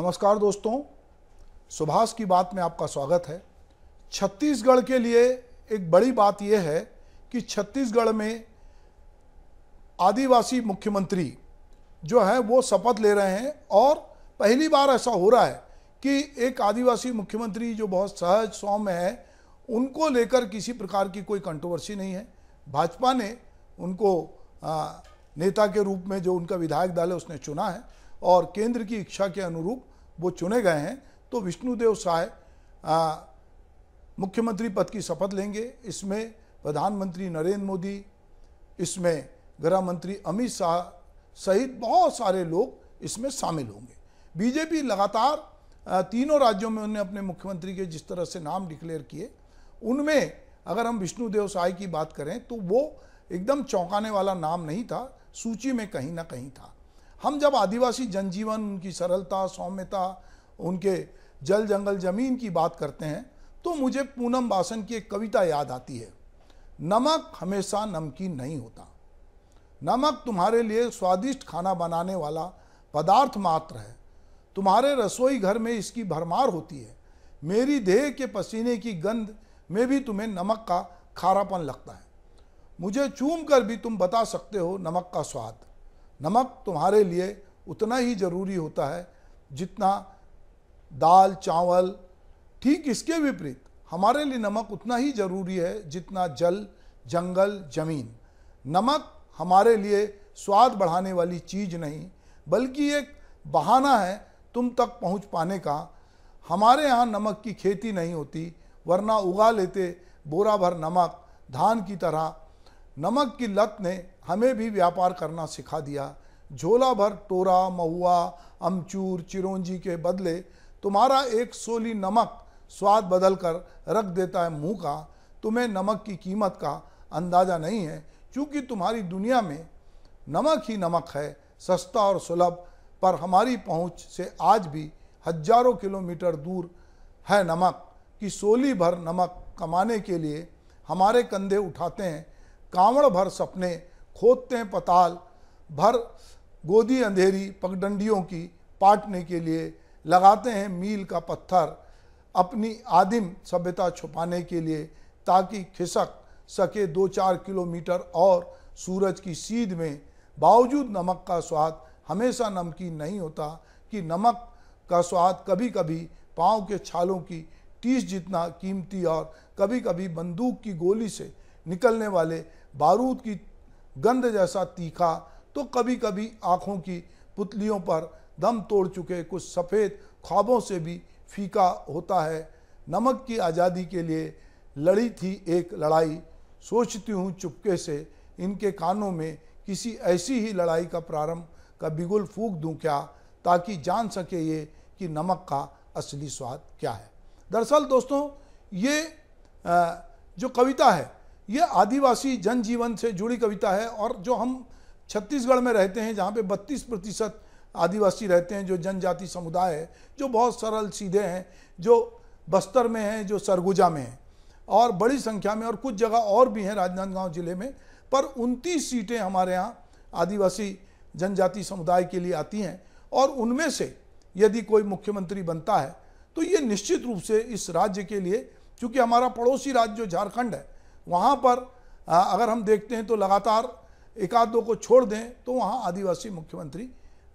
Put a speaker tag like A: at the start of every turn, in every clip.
A: नमस्कार दोस्तों सुभाष की बात में आपका स्वागत है छत्तीसगढ़ के लिए एक बड़ी बात यह है कि छत्तीसगढ़ में आदिवासी मुख्यमंत्री जो है वो शपथ ले रहे हैं और पहली बार ऐसा हो रहा है कि एक आदिवासी मुख्यमंत्री जो बहुत सहज सौम्य है उनको लेकर किसी प्रकार की कोई कंट्रोवर्सी नहीं है भाजपा ने उनको नेता के रूप में जो उनका विधायक दल है उसने चुना है और केंद्र की इच्छा के अनुरूप वो चुने गए हैं तो विष्णुदेव साय मुख्यमंत्री पद की शपथ लेंगे इसमें प्रधानमंत्री नरेंद्र मोदी इसमें गृह मंत्री अमित शाह सहित बहुत सारे लोग इसमें शामिल होंगे बीजेपी लगातार तीनों राज्यों में उन्होंने अपने मुख्यमंत्री के जिस तरह से नाम डिक्लेयर किए उनमें अगर हम विष्णुदेव साय की बात करें तो वो एकदम चौंकाने वाला नाम नहीं था सूची में कहीं ना कहीं था हम जब आदिवासी जनजीवन उनकी सरलता सौम्यता उनके जल जंगल जमीन की बात करते हैं तो मुझे पूनम बासन की एक कविता याद आती है नमक हमेशा नमकीन नहीं होता नमक तुम्हारे लिए स्वादिष्ट खाना बनाने वाला पदार्थ मात्र है तुम्हारे रसोई घर में इसकी भरमार होती है मेरी देह के पसीने की गंध में भी तुम्हें नमक का खारापन लगता है मुझे चूम कर भी तुम बता सकते हो नमक का स्वाद नमक तुम्हारे लिए उतना ही ज़रूरी होता है जितना दाल चावल ठीक इसके विपरीत हमारे लिए नमक उतना ही ज़रूरी है जितना जल जंगल जमीन नमक हमारे लिए स्वाद बढ़ाने वाली चीज़ नहीं बल्कि एक बहाना है तुम तक पहुंच पाने का हमारे यहाँ नमक की खेती नहीं होती वरना उगा लेते बोरा भर नमक धान की तरह नमक की लत ने हमें भी व्यापार करना सिखा दिया झोला भर टोरा महुआ अमचूर चिरौंजी के बदले तुम्हारा एक सोली नमक स्वाद बदल कर रख देता है मुंह का तुम्हें नमक की कीमत का अंदाज़ा नहीं है क्योंकि तुम्हारी दुनिया में नमक ही नमक है सस्ता और सुलभ पर हमारी पहुंच से आज भी हजारों किलोमीटर दूर है नमक कि सोली भर नमक कमाने के लिए हमारे कंधे उठाते हैं कांवड़ भर सपने खोदते हैं पताल भर गोदी अंधेरी पगडंडियों की पाटने के लिए लगाते हैं मील का पत्थर अपनी आदिम सभ्यता छुपाने के लिए ताकि खिसक सके दो चार किलोमीटर और सूरज की सीध में बावजूद नमक का स्वाद हमेशा नमकीन नहीं होता कि नमक का स्वाद कभी कभी पाँव के छालों की टीस जितना कीमती और कभी कभी बंदूक की गोली से निकलने वाले बारूद की गंद जैसा तीखा तो कभी कभी आँखों की पुतलियों पर दम तोड़ चुके कुछ सफ़ेद ख्वाबों से भी फीका होता है नमक की आज़ादी के लिए लड़ी थी एक लड़ाई सोचती हूँ चुपके से इनके कानों में किसी ऐसी ही लड़ाई का प्रारंभ का बिगुल फूक दूं क्या ताकि जान सके ये कि नमक का असली स्वाद क्या है दरअसल दोस्तों ये जो कविता है ये आदिवासी जनजीवन से जुड़ी कविता है और जो हम छत्तीसगढ़ में रहते हैं जहाँ पे 32 प्रतिशत आदिवासी रहते हैं जो जनजाति समुदाय है जो बहुत सरल सीधे हैं जो बस्तर में हैं जो सरगुजा में हैं और बड़ी संख्या में और कुछ जगह और भी हैं राजनांदगांव ज़िले में पर उनतीस सीटें हमारे यहाँ आदिवासी जनजाति समुदाय के लिए आती हैं और उनमें से यदि कोई मुख्यमंत्री बनता है तो ये निश्चित रूप से इस राज्य के लिए क्योंकि हमारा पड़ोसी राज्य जो झारखंड है वहाँ पर अगर हम देखते हैं तो लगातार एक आध दो को छोड़ दें तो वहाँ आदिवासी मुख्यमंत्री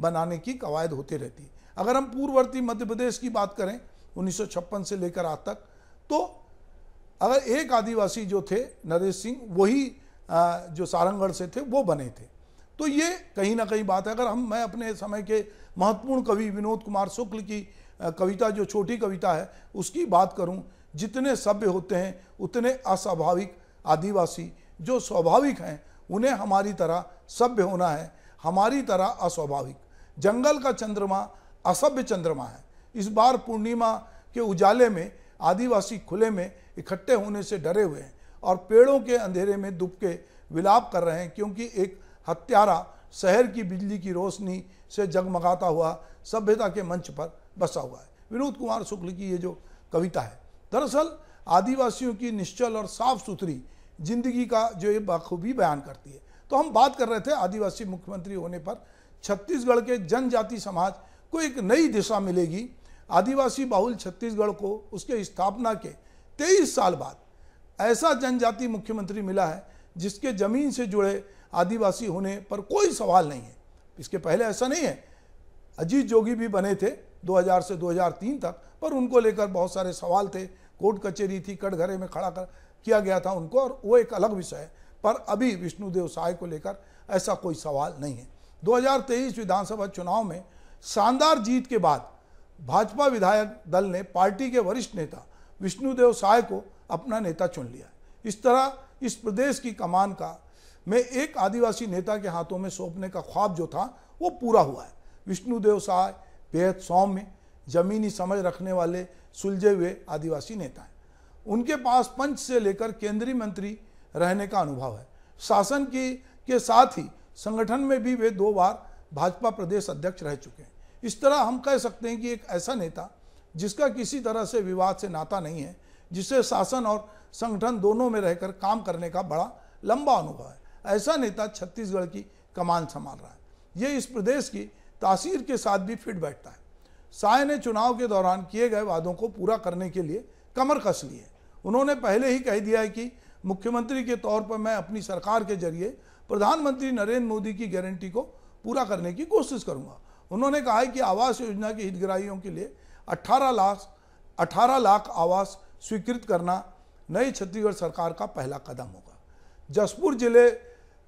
A: बनाने की कवायद होती रहती है अगर हम पूर्ववर्ती मध्य प्रदेश की बात करें उन्नीस से लेकर आज तक तो अगर एक आदिवासी जो थे नरेश सिंह वही जो सारंगढ़ से थे वो बने थे तो ये कहीं ना कहीं बात है अगर हम मैं अपने समय के महत्वपूर्ण कवि विनोद कुमार शुक्ल की कविता जो छोटी कविता है उसकी बात करूं जितने सभ्य होते हैं उतने अस्वाभाविक आदिवासी जो स्वाभाविक हैं उन्हें हमारी तरह सभ्य होना है हमारी तरह अस्वाभाविक जंगल का चंद्रमा असभ्य चंद्रमा है इस बार पूर्णिमा के उजाले में आदिवासी खुले में इकट्ठे होने से डरे हुए हैं और पेड़ों के अंधेरे में दुबके विलाप कर रहे हैं क्योंकि एक हत्यारा शहर की बिजली की रोशनी से जगमगाता हुआ सभ्यता के मंच पर बसा हुआ है विनोद कुमार शुक्ल की ये जो कविता है दरअसल आदिवासियों की निश्चल और साफ सुथरी जिंदगी का जो ये बखूबी बयान करती है तो हम बात कर रहे थे आदिवासी मुख्यमंत्री होने पर छत्तीसगढ़ के जनजाति समाज को एक नई दिशा मिलेगी आदिवासी बाहुल छत्तीसगढ़ को उसके स्थापना के तेईस साल बाद ऐसा जनजाति मुख्यमंत्री मिला है जिसके ज़मीन से जुड़े आदिवासी होने पर कोई सवाल नहीं है इसके पहले ऐसा नहीं है अजीत जोगी भी बने थे 2000 से 2003 तक पर उनको लेकर बहुत सारे सवाल थे कोर्ट कचेरी थी कटघरे में खड़ा कर किया गया था उनको और वो एक अलग विषय है पर अभी विष्णुदेव साय को लेकर ऐसा कोई सवाल नहीं है 2023 विधानसभा चुनाव में शानदार जीत के बाद भाजपा विधायक दल ने पार्टी के वरिष्ठ नेता विष्णुदेव साय को अपना नेता चुन लिया इस तरह इस प्रदेश की कमान का में एक आदिवासी नेता के हाथों में सौंपने का ख्वाब जो था वो पूरा हुआ है विष्णुदेव साय बेहद सौम्य ज़मीनी समझ रखने वाले सुलझे हुए आदिवासी नेता हैं उनके पास पंच से लेकर केंद्रीय मंत्री रहने का अनुभव है शासन की के साथ ही संगठन में भी वे दो बार भाजपा प्रदेश अध्यक्ष रह चुके हैं इस तरह हम कह सकते हैं कि एक ऐसा नेता जिसका किसी तरह से विवाद से नाता नहीं है जिसे शासन और संगठन दोनों में रहकर काम करने का बड़ा लंबा अनुभव है ऐसा नेता छत्तीसगढ़ की कमान संभाल रहा है ये इस प्रदेश की तासीर के साथ भी फिट बैठता है साय ने चुनाव के दौरान किए गए वादों को पूरा करने के लिए कमर कस ली है उन्होंने पहले ही कह दिया है कि मुख्यमंत्री के तौर पर मैं अपनी सरकार के जरिए प्रधानमंत्री नरेंद्र मोदी की गारंटी को पूरा करने की कोशिश करूंगा उन्होंने कहा है कि आवास योजना के हितग्राहियों के लिए 18 लाख 18 लाख आवास स्वीकृत करना नई छत्तीसगढ़ सरकार का पहला कदम होगा जसपुर जिले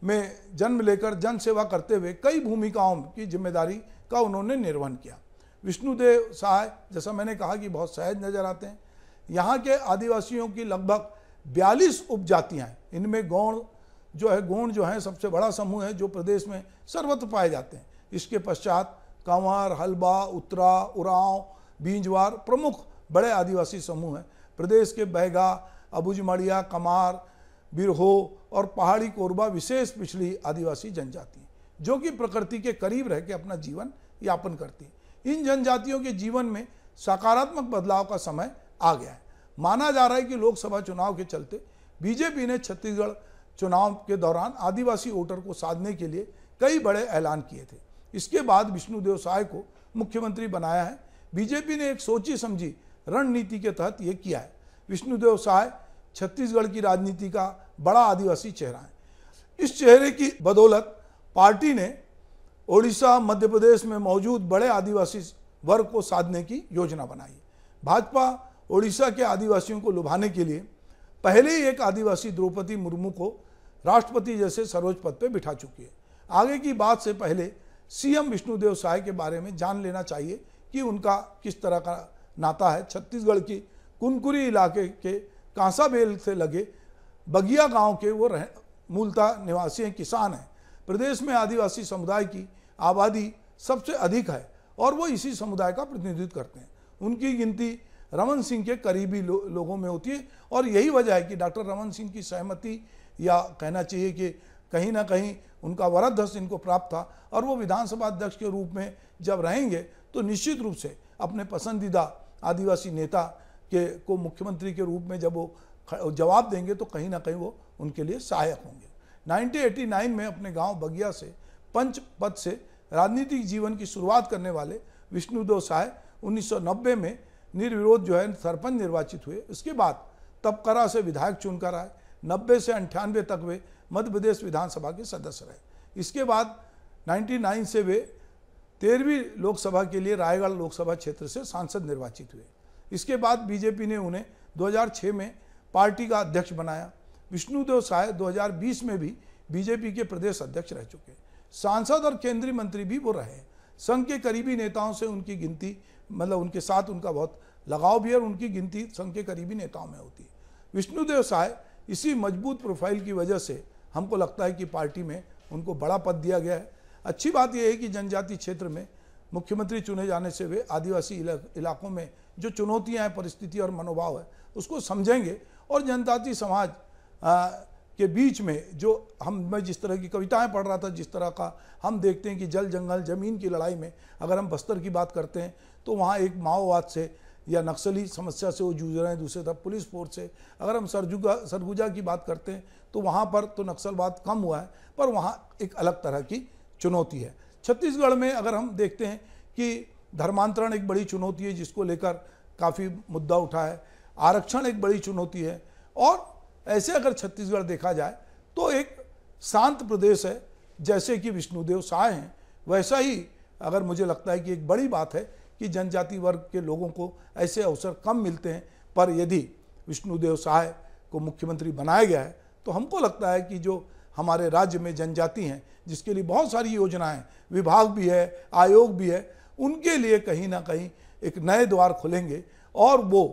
A: में जन्म लेकर जनसेवा करते हुए कई भूमिकाओं की जिम्मेदारी का उन्होंने निर्वहन किया विष्णुदेव सहाय जैसा मैंने कहा कि बहुत सहज नज़र आते हैं यहाँ के आदिवासियों की लगभग बयालीस उपजातियाँ हैं इनमें गौण जो है गौण जो है सबसे बड़ा समूह है जो प्रदेश में सर्वत्र पाए जाते हैं इसके पश्चात कंवर हलबा उतरा उराव बींजवार प्रमुख बड़े आदिवासी समूह हैं प्रदेश के बैगा अबुजमड़िया कमार बिरहो और पहाड़ी कोरबा विशेष पिछड़ी आदिवासी जनजाति जो कि प्रकृति के करीब रह के अपना जीवन यापन करती है इन जनजातियों के जीवन में सकारात्मक बदलाव का समय आ गया है माना जा रहा है कि लोकसभा चुनाव के चलते बीजेपी ने छत्तीसगढ़ चुनाव के दौरान आदिवासी वोटर को साधने के लिए कई बड़े ऐलान किए थे इसके बाद विष्णुदेव साय को मुख्यमंत्री बनाया है बीजेपी ने एक सोची समझी रणनीति के तहत ये किया है विष्णुदेव साय छत्तीसगढ़ की राजनीति का बड़ा आदिवासी चेहरा है इस चेहरे की बदौलत पार्टी ने ओडिशा मध्य प्रदेश में मौजूद बड़े आदिवासी वर्ग को साधने की योजना बनाई भाजपा ओडिशा के आदिवासियों को लुभाने के लिए पहले ही एक आदिवासी द्रौपदी मुर्मू को राष्ट्रपति जैसे सर्वोच्च पद पर बिठा चुकी है आगे की बात से पहले सीएम विष्णुदेव साय के बारे में जान लेना चाहिए कि उनका किस तरह का नाता है छत्तीसगढ़ की कुनकुरी इलाके के कांसाबेल से लगे बगिया गांव के वो रह मूलतः निवासी हैं किसान हैं प्रदेश में आदिवासी समुदाय की आबादी सबसे अधिक है और वो इसी समुदाय का प्रतिनिधित्व करते हैं उनकी गिनती रमन सिंह के करीबी लो, लोगों में होती है और यही वजह है कि डॉक्टर रमन सिंह की सहमति या कहना चाहिए कि कहीं ना कहीं उनका वरदहस्त इनको प्राप्त था और वो विधानसभा अध्यक्ष के रूप में जब रहेंगे तो निश्चित रूप से अपने पसंदीदा आदिवासी नेता के को मुख्यमंत्री के रूप में जब वो जवाब देंगे तो कहीं ना कहीं वो उनके लिए सहायक होंगे 1989 में अपने गांव बगिया से पंच पद से राजनीतिक जीवन की शुरुआत करने वाले विष्णुदेव साय 1990 में निर्विरोध जो है सरपंच निर्वाचित हुए इसके बाद तबकरा से विधायक चुनकर आए नब्बे से अंठानवे तक वे मध्य प्रदेश विधानसभा के सदस्य रहे इसके बाद 99 से वे तेरहवीं लोकसभा के लिए रायगढ़ लोकसभा क्षेत्र से सांसद निर्वाचित हुए इसके बाद बीजेपी ने उन्हें 2006 में पार्टी का अध्यक्ष बनाया विष्णुदेव साय 2020 में भी बीजेपी के प्रदेश अध्यक्ष रह चुके सांसद और केंद्रीय मंत्री भी वो रहे संघ के करीबी नेताओं से उनकी गिनती मतलब उनके साथ उनका बहुत लगाव भी है और उनकी गिनती संघ के करीबी नेताओं में होती है विष्णुदेव साय इसी मजबूत प्रोफाइल की वजह से हमको लगता है कि पार्टी में उनको बड़ा पद दिया गया है अच्छी बात यह है कि जनजाति क्षेत्र में मुख्यमंत्री चुने जाने से वे आदिवासी इलाकों में जो चुनौतियां हैं परिस्थिति और मनोभाव है उसको समझेंगे और जनजाति समाज आ, के बीच में जो हम मैं जिस तरह की कविताएं पढ़ रहा था जिस तरह का हम देखते हैं कि जल जंगल ज़मीन की लड़ाई में अगर हम बस्तर की बात करते हैं तो वहाँ एक माओवाद से या नक्सली समस्या से वो जूझ रहे हैं दूसरे तरफ पुलिस फोर्स से अगर हम सरजुगा सरगुजा की बात करते हैं तो वहाँ पर तो नक्सलवाद कम हुआ है पर वहाँ एक अलग तरह की चुनौती है छत्तीसगढ़ में अगर हम देखते हैं कि धर्मांतरण एक बड़ी चुनौती है जिसको लेकर काफ़ी मुद्दा उठा है आरक्षण एक बड़ी चुनौती है और ऐसे अगर छत्तीसगढ़ देखा जाए तो एक शांत प्रदेश है जैसे कि विष्णुदेव साय हैं वैसा ही अगर मुझे लगता है कि एक बड़ी बात है कि जनजाति वर्ग के लोगों को ऐसे अवसर कम मिलते हैं पर यदि विष्णुदेव साय को मुख्यमंत्री बनाया गया है तो हमको लगता है कि जो हमारे राज्य में जनजाति हैं जिसके लिए बहुत सारी योजनाएं विभाग भी है आयोग भी है उनके लिए कहीं ना कहीं एक नए द्वार खुलेंगे और वो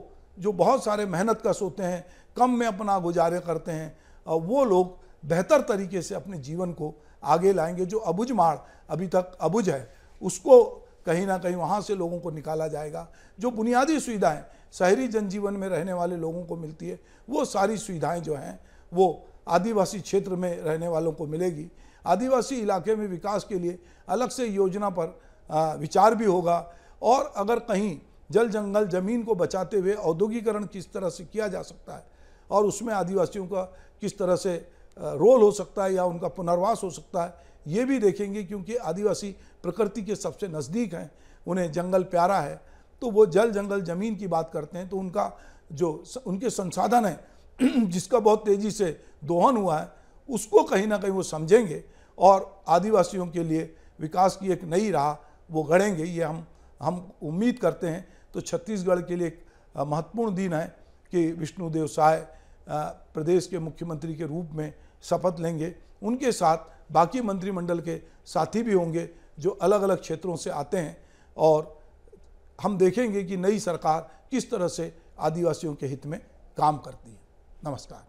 A: जो बहुत सारे मेहनत कस होते हैं कम में अपना गुजारे करते हैं वो लोग बेहतर तरीके से अपने जीवन को आगे लाएंगे जो अबुझ माड़ अभी तक अबुझ है उसको कहीं ना कहीं वहाँ से लोगों को निकाला जाएगा जो बुनियादी सुविधाएं शहरी जनजीवन में रहने वाले लोगों को मिलती है वो सारी सुविधाएं जो हैं वो आदिवासी क्षेत्र में रहने वालों को मिलेगी आदिवासी इलाके में विकास के लिए अलग से योजना पर विचार भी होगा और अगर कहीं जल जंगल जमीन को बचाते हुए औद्योगिकरण किस तरह से किया जा सकता है और उसमें आदिवासियों का किस तरह से रोल हो सकता है या उनका पुनर्वास हो सकता है ये भी देखेंगे क्योंकि आदिवासी प्रकृति के सबसे नज़दीक हैं उन्हें जंगल प्यारा है तो वो जल जंगल जमीन की बात करते हैं तो उनका जो उनके संसाधन है जिसका बहुत तेज़ी से दोहन हुआ है उसको कहीं ना कहीं वो समझेंगे और आदिवासियों के लिए विकास की एक नई राह वो गढ़ेंगे ये हम हम उम्मीद करते हैं तो छत्तीसगढ़ के लिए एक महत्वपूर्ण दिन है कि विष्णुदेव साय प्रदेश के मुख्यमंत्री के रूप में शपथ लेंगे उनके साथ बाकी मंत्रिमंडल के साथी भी होंगे जो अलग अलग क्षेत्रों से आते हैं और हम देखेंगे कि नई सरकार किस तरह से आदिवासियों के हित में काम करती है नमस्कार